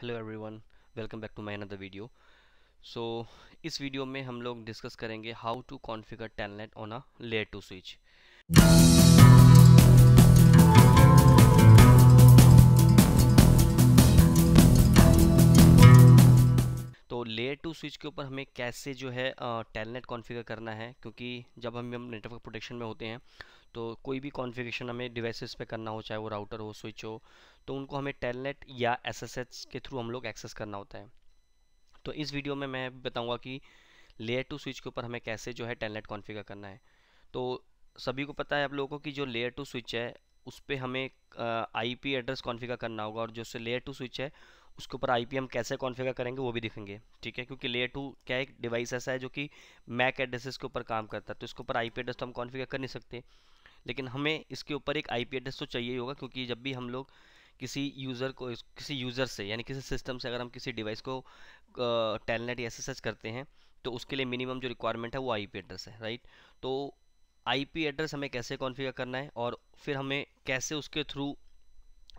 hello everyone welcome back to my another video so इस वीडियो में हम लोग डिस्कस करेंगे how to configure Telnet on a layer two switch layer two switch के ऊपर हमें कैसे जो है टेलनेट कॉन्फ़िगर करना है क्योंकि जब हम हम नेटवर्क प्रोटेक्शन में होते हैं तो कोई भी कॉन्फ़िगरेशन हमें डिवाइसेस पे करना हो चाहे वो राउटर हो स्विच हो तो उनको हमें टेलनेट या एसएसएच के थ्रू हम लोग एक्सेस करना होता है तो इस वीडियो में मैं बताऊँगा कि लेयर टू स्विच के ऊपर हमें कैसे जो है टेलनेट कॉन्फ़िगर करना है तो सभी को पता है आप लोगों को कि जो लेयर टू स्विच है उस पर हमें आई पी एड्रेस कॉन्फ़िगर करना होगा और जो से लेयर टू स्विच है उसके ऊपर आई हम कैसे कॉन्फ़िगर करेंगे वो भी दिखेंगे ठीक है क्योंकि लेयर टू क्या एक डिवाइस ऐसा है जो कि मैक एड्रेसेस के ऊपर काम करता है तो इसके ऊपर आई पी एड्रेस तो हम कॉन्फ़िगर कर नहीं सकते लेकिन हमें इसके ऊपर एक आई एड्रेस तो चाहिए होगा क्योंकि जब भी हम लोग किसी यूज़र को किसी यूज़र से यानी किसी सिस्टम से अगर हम किसी डिवाइस को टेलनेट या एस करते हैं तो उसके लिए मिनिमम जो रिक्वायरमेंट है वो आई एड्रेस है राइट तो आईपी एड्रेस हमें कैसे कॉन्फ़िगर करना है और फिर हमें कैसे उसके थ्रू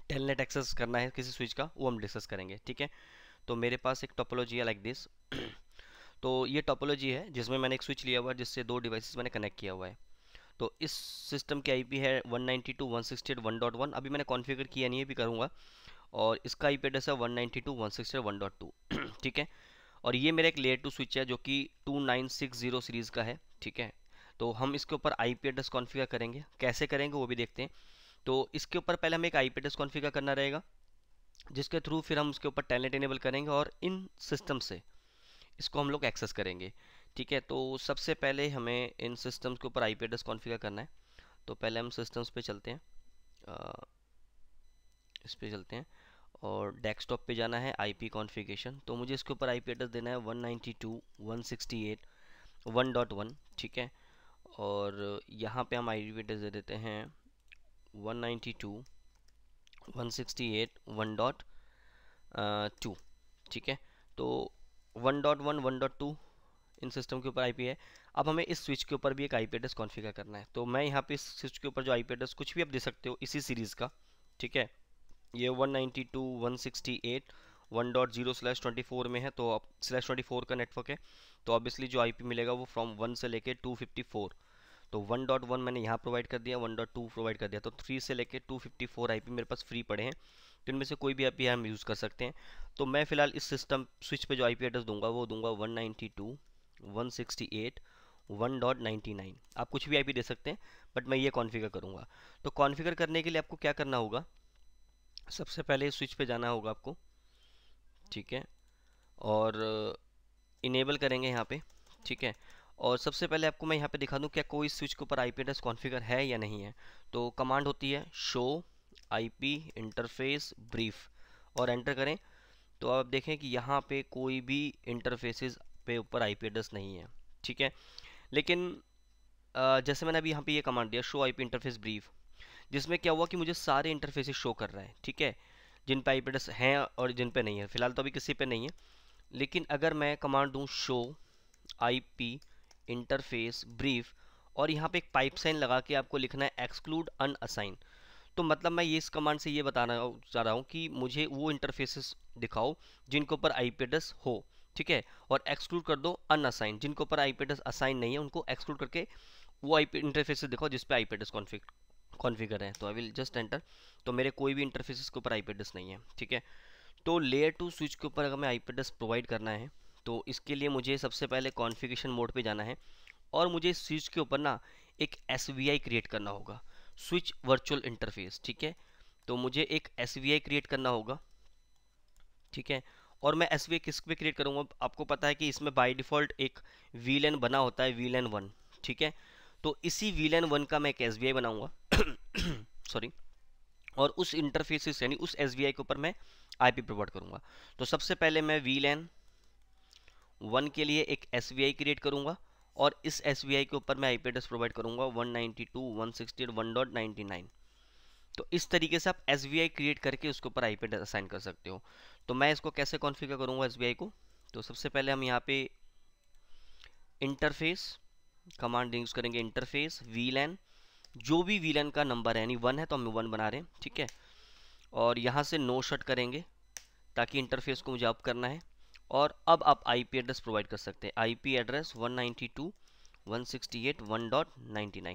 टेलनेट एक्सेस करना है किसी स्विच का वो हम डिस्कस करेंगे ठीक है तो मेरे पास एक टोपोलॉजी है लाइक दिस तो ये टोपोलॉजी है जिसमें मैंने एक स्विच लिया हुआ है जिससे दो डिवाइसेस मैंने कनेक्ट किया हुआ है तो इस सिस्टम की आईपी है 192.168.1.1 अभी मैंने कॉन्फ़िगर किया नहीं है भी करूँगा और इसका आई पी एड्रेस है वन ठीक है और ये मेरा एक लेयर टू स्विच है जो कि टू सीरीज़ का है ठीक है तो हम इसके ऊपर आई पी एड्रेस कॉन्फ़िगर करेंगे कैसे करेंगे वो भी देखते हैं तो इसके ऊपर पहले हमें एक आई पी कॉन्फ़िगर करना रहेगा जिसके थ्रू फिर हम उसके ऊपर टैलेंट इनेबल करेंगे और इन सिस्टम से इसको हम लोग एक्सेस करेंगे ठीक है तो सबसे पहले हमें इन सिस्टम्स के ऊपर आई पी कॉन्फ़िगर करना है तो पहले हम सिस्टम्स पे चलते हैं आ, इस पर चलते हैं और डेस्कटॉप पे जाना है आई पी तो मुझे इसके ऊपर आई पी एड्रेस देना है one ninety two one sixty eight one dot one ठीक है और यहाँ पे हम आई पी एड्रेस दे देते हैं 192 168 वन डॉट टू ठीक है तो one dot one one dot two इन सिस्टम के ऊपर आईपी है अब हमें इस स्विच के ऊपर भी एक आईपी एड्रेस कॉन्फ़िगर करना है तो मैं यहाँ पे इस स्विच के ऊपर जो आईपी एड्रेस कुछ भी आप दे सकते हो इसी सीरीज़ का ठीक है ये 192 168 1.0 स्लैश 24 में है तो अब स्लैश फोर का नेटवर्क है तो ऑब्वियसली जो पी मिलेगा वो फ्रॉम वन से फिफ्टी फोर तो 1.1 मैंने यहाँ प्रोवाइड कर दिया 1.2 प्रोवाइड कर दिया तो 3 से लेके 254 आईपी मेरे पास फ्री पड़े हैं तो इनमें से कोई भी आईपी हम यूज़ कर सकते हैं तो मैं फिलहाल इस सिस्टम स्विच पे जो आईपी एड्रेस दूंगा वो दूंगा 192, 168, 1.99 आप कुछ भी आईपी दे सकते हैं बट मैं ये कॉन्फ़िगर करूँगा तो कॉन्फ़िगर करने के लिए आपको क्या करना होगा सबसे पहले स्विच पर जाना होगा आपको ठीक है और इनेबल करेंगे यहाँ पर ठीक है और सबसे पहले आपको मैं यहाँ पे दिखा दूँ क्या कोई स्विच के ऊपर आई पी एड्रेस कॉन्फ़िगर है या नहीं है तो कमांड होती है शो पी इंटरफेस ब्रीफ और एंटर करें तो आप देखें कि यहाँ पे कोई भी इंटरफेसेस पे ऊपर पी एड्रेस नहीं है ठीक है लेकिन जैसे मैंने अभी यहाँ पे ये कमांड दिया शो पी इंटरफेस ब्रीफ जिसमें क्या हुआ कि मुझे सारे इंटरफेस शो कर रहा है ठीक है जिन पे आई पी एड्रेस हैं और जिन पे नहीं है फिलहाल तो अभी किसी पे नहीं है लेकिन अगर मैं कमांड दूँ show I P interface brief और यहाँ पे एक पाइप साइन लगा के आपको लिखना है एक्सक्लूड अनअसाइन तो मतलब मैं ये इस कमांड से ये बताना चाह रहा हूँ कि मुझे वो इंटरफेसेस दिखाओ जिनके ऊपर आई एड्रेस हो ठीक है और एक्सक्लूड कर दो अनअसाइन जिनके ऊपर आई एड्रेस असाइन नहीं है उनको एक्सक्लूड करके वो आई इंटरफेसेस दिखाओ जिसपे आई एड्रेस कॉन्फिक कॉन्फिगर है तो आई विल जस्ट एंटर तो मेरे कोई भी इंटरफेसिस के ऊपर आई एड्रेस नहीं है ठीक है तो लेयर टू स्विच के ऊपर अगर मैं आई एड्रेस प्रोवाइड करना है तो इसके लिए मुझे सबसे पहले कॉन्फ़िगरेशन मोड पे जाना है और मुझे स्विच के ऊपर ना एक एस क्रिएट करना होगा स्विच वर्चुअल इंटरफेस ठीक है तो मुझे एक एस क्रिएट करना होगा ठीक है और मैं एस किस पे क्रिएट करूँगा आपको पता है कि इसमें बाई डिफ़ॉल्ट एक वी बना होता है वी लैन वन ठीक है तो इसी वी लैन वन का मैं एक एस बनाऊंगा सॉरी और उस इंटरफेसिस यानी उस एस के ऊपर मैं आई पी प्रोवाइड करूंगा तो सबसे पहले मैं वी लैन वन के लिए एक एस क्रिएट करूँगा और इस एस के ऊपर मैं आई पी प्रोवाइड करूँगा one ninety two one sixty one dot ninety nine तो इस तरीके से आप एस क्रिएट करके उसके ऊपर आई पेड असाइन कर सकते हो तो मैं इसको कैसे कॉन्फ़िगर करूँगा एस को तो सबसे पहले हम यहाँ पे इंटरफेस कमांड यूज़ करेंगे इंटरफेस वी लैन जो भी वी लैन का नंबर है यानी वन है तो हम वन बना रहे हैं ठीक है और यहाँ से नो शट करेंगे ताकि इंटरफेस को मुझे अप करना है और अब आप आईपी एड्रेस प्रोवाइड कर सकते हैं आईपी एड्रेस 192.168.1.99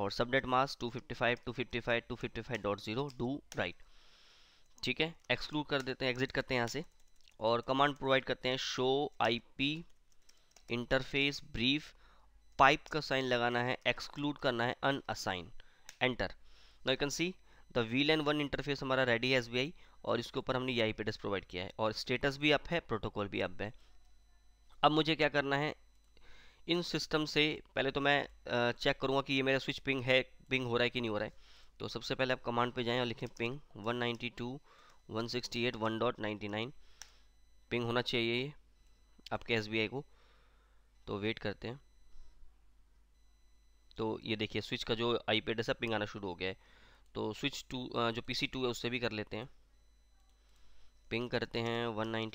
और subnet mask dot zero do write ठीक है एक्सक्लूड कर देते हैं एग्जिट करते हैं यहाँ से और कमांड प्रोवाइड करते हैं show IP interface brief pipe का साइन लगाना है एक्सक्लूड करना है unassign enter now you can see the VLAN one interface हमारा रेडी है एस और इसके ऊपर हमने ये e आई प्रोवाइड किया है और स्टेटस भी अप है प्रोटोकॉल भी अप है अब मुझे क्या करना है इन सिस्टम से पहले तो मैं चेक करूँगा कि ये मेरा स्विच पिंग है पिंग हो रहा है कि नहीं हो रहा है तो सबसे पहले आप कमांड पे जाएं और लिखें पिंग 192.168.1.99 168 पिंग होना चाहिए ये आपके एस को तो वेट करते हैं तो ये देखिए स्विच का जो आई पेड है पिंग आना शुरू हो गया है तो स्विच टू जो पी सी टू है उससे भी कर लेते हैं पिंग करते हैं one one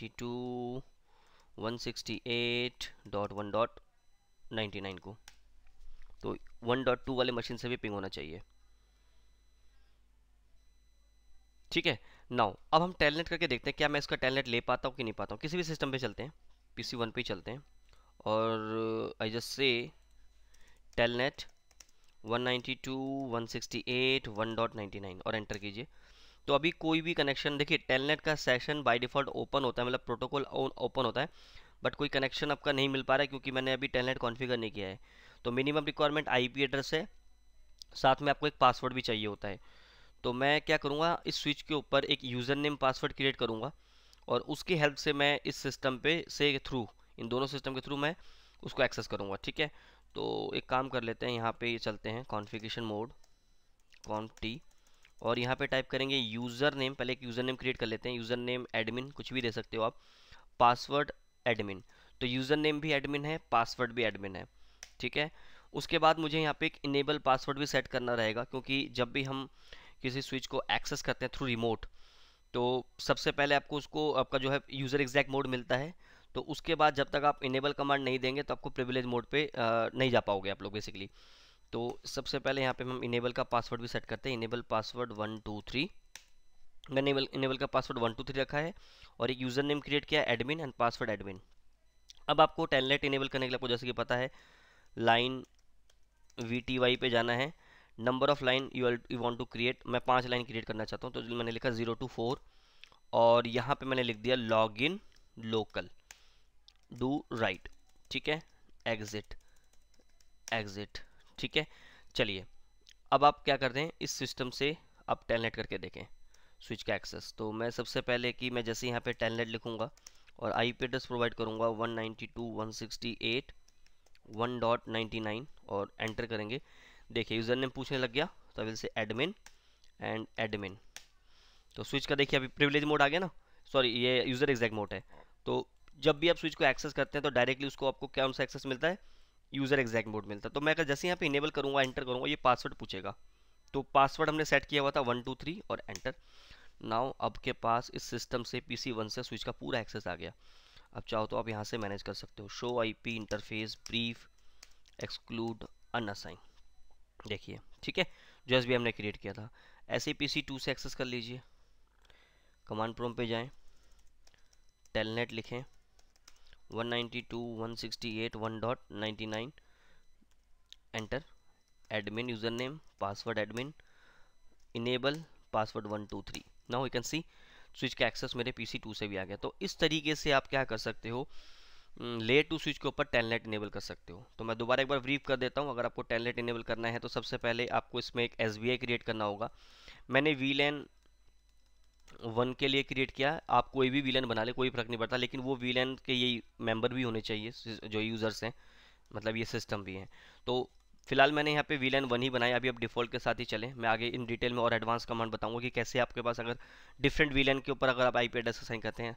one two sixty eight dot dot ninety nine को तो वन डॉट टू वाले मशीन से भी पिंग होना चाहिए ठीक है नाउ अब हम टेलनेट करके देखते हैं क्या मैं इसका टेलनेट ले पाता हूँ कि नहीं पाता हूँ किसी भी सिस्टम पे चलते हैं पी सी वन पर चलते हैं और आई जस्ट से टेलनेट 192, नाइन्टी और एंटर कीजिए तो अभी कोई भी कनेक्शन देखिए टेलनेट का सेशन बाय डिफ़ॉल्ट ओपन होता है मतलब प्रोटोकॉल ओपन होता है बट कोई कनेक्शन आपका नहीं मिल पा रहा है क्योंकि मैंने अभी टेलनेट कॉन्फ़िगर नहीं किया है तो मिनिमम रिक्वायरमेंट आईपी एड्रेस है साथ में आपको एक पासवर्ड भी चाहिए होता है तो मैं क्या करूँगा इस स्विच के ऊपर एक यूज़र नेम पासवर्ड क्रिएट करूँगा और उसकी हेल्प से मैं इस सिस्टम पे से थ्रू इन दोनों सिस्टम के थ्रू मैं उसको एक्सेस करूँगा ठीक है तो एक काम कर लेते हैं यहाँ पे ये चलते हैं कॉन्फ़िगरेशन मोड कॉन्फ टी और यहाँ पे टाइप करेंगे यूज़र नेम पहले एक यूज़र नेम क्रिएट कर लेते हैं यूज़र नेम एडमिन कुछ भी दे सकते हो आप पासवर्ड एडमिन तो यूज़र नेम भी एडमिन है पासवर्ड भी एडमिन है ठीक है उसके बाद मुझे यहाँ पे एक इनेबल पासवर्ड भी सेट करना रहेगा क्योंकि जब भी हम किसी स्विच को एक्सेस करते हैं थ्रू रिमोट तो सबसे पहले आपको उसको आपका जो है यूज़र एग्जैक्ट मोड मिलता है तो उसके बाद जब तक आप इनेबल कमांड नहीं देंगे तो आपको प्रिविलेज मोड पे नहीं जा पाओगे आप लोग बेसिकली तो सबसे पहले यहाँ पे हम इनेबल का पासवर्ड भी सेट करते हैं enable password one two three मैंने इनेबल का पासवर्ड वन टू थ्री रखा है और एक यूज़र नेम क्रिएट किया एडमिन एंड पासवर्ड एडमिन अब आपको टेलनेट इनेबल करने के लिए आपको जैसे कि पता है लाइन वी टी वाई पे जाना है number of line you you want to create मैं पाँच लाइन क्रिएट करना चाहता हूँ तो मैंने लिखा ज़ीरो टू फोर और यहाँ पर मैंने लिख दिया log in local do write ठीक है एग्जिट एग्जिट ठीक है चलिए अब आप क्या करते हैं इस सिस्टम से आप टेलनेट करके देखें स्विच का एक्सेस तो मैं सबसे पहले कि मैं जैसे यहाँ पे टेलनेट लिखूँगा और आई पी एड्रेस प्रोवाइड करूँगा 192.168.1.99 और एंटर करेंगे देखिए यूज़र नेम पूछने लग गया तो अभी से एडमिन एंड एडमिन तो स्विच का देखिए अभी प्रिविलेज मोड आ गया ना सॉरी ये यूज़र एग्जैक्ट मोड है तो जब भी आप स्विच को एक्सेस करते हैं तो डायरेक्टली उसको आपको क्या सा एक्सेस मिलता है यूज़र एग्जैक्ट मोड मिलता है तो मैं अगर जैसे यहाँ पे इनेबल करूँगा एंटर करूँगा ये पासवर्ड पूछेगा तो पासवर्ड हमने सेट किया हुआ था वन टू थ्री और एंटर नाउ अब के पास इस सिस्टम से पी सी वन से स्विच का पूरा एक्सेस आ गया अब चाहो तो आप यहाँ से मैनेज कर सकते हो show I P interface brief exclude assign देखिए ठीक है जो एस बी हमने क्रिएट किया था ऐसे पी सी टू से एक्सेस कर लीजिए कमांड प्रोम पे जाएं टेलनेट लिखें 192.168.1.99 name password admin enable password one two 123 now you can see switch का एक्सेस मेरे टू से भी आ गया तो इस तरीके से आप क्या कर सकते हो लेयर टू स्विच के ऊपर टेलनेट इनेबल कर सकते हो तो मैं दोबारा एक बार ब्रीफ कर देता हूँ अगर आपको टेलनेट इनेबल करना है तो सबसे पहले आपको इसमें एक एस क्रिएट करना होगा मैंने वी लैन वन के लिए क्रिएट किया आप कोई भी विलन बना ले कोई फ़र्क नहीं पड़ता लेकिन वो विलन के ये मेंबर भी होने चाहिए जो यूज़र्स हैं मतलब ये सिस्टम भी हैं तो फिलहाल मैंने यहाँ पे विलन वन ही बनाया अभी आप डिफ़ॉल्ट के साथ ही चलें मैं आगे इन डिटेल में और एडवांस कमांड बताऊंगा कि कैसे आपके पास अगर डिफरेंट वीलन के ऊपर अगर आप आई पी एड्रेस असाइन करते हैं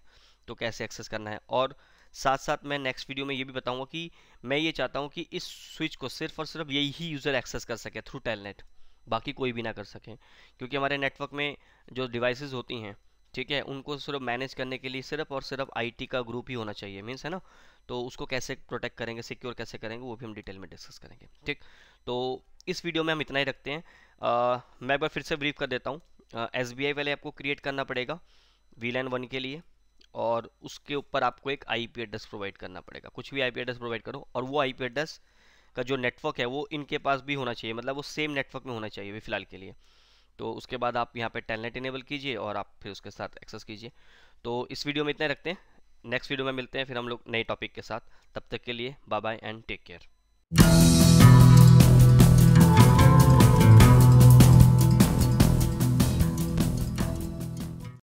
तो कैसे एक्सेस करना है और साथ साथ मैं नेक्स्ट वीडियो में ये भी बताऊँगा कि मैं ये चाहता हूँ कि इस स्विच को सिर्फ और सिर्फ यही यूज़र एक्सेस कर सके थ्रू टेलनेट बाकी कोई भी ना कर सकें क्योंकि हमारे नेटवर्क में जो डिवाइस होती हैं ठीक है उनको सिर्फ मैनेज करने के लिए सिर्फ और सिर्फ आईटी का ग्रुप ही होना चाहिए मीन्स है ना तो उसको कैसे प्रोटेक्ट करेंगे सिक्योर कैसे करेंगे वो भी हम डिटेल में डिस्कस करेंगे ठीक तो इस वीडियो में हम इतना ही रखते हैं आ, मैं एक बार फिर से ब्रीफ कर देता हूँ एस बी आई पहले आपको क्रिएट करना पड़ेगा वी लैन वन के लिए और उसके ऊपर आपको एक आई पी एड्रेस प्रोवाइड करना पड़ेगा कुछ भी आई पी एड्रेस प्रोवाइड करो और वो आई पी एड्रेस का जो नेटवर्क है वो इनके पास भी होना चाहिए मतलब वो सेम नेटवर्क में होना चाहिए अभी फिलहाल के लिए तो उसके बाद आप यहाँ पे टेलनेट इनेबल कीजिए और आप फिर उसके साथ एक्सेस कीजिए तो इस वीडियो में इतना रखते हैं नेक्स्ट वीडियो में मिलते हैं फिर हम लोग नए टॉपिक के साथ तब तक के लिए bye bye and take care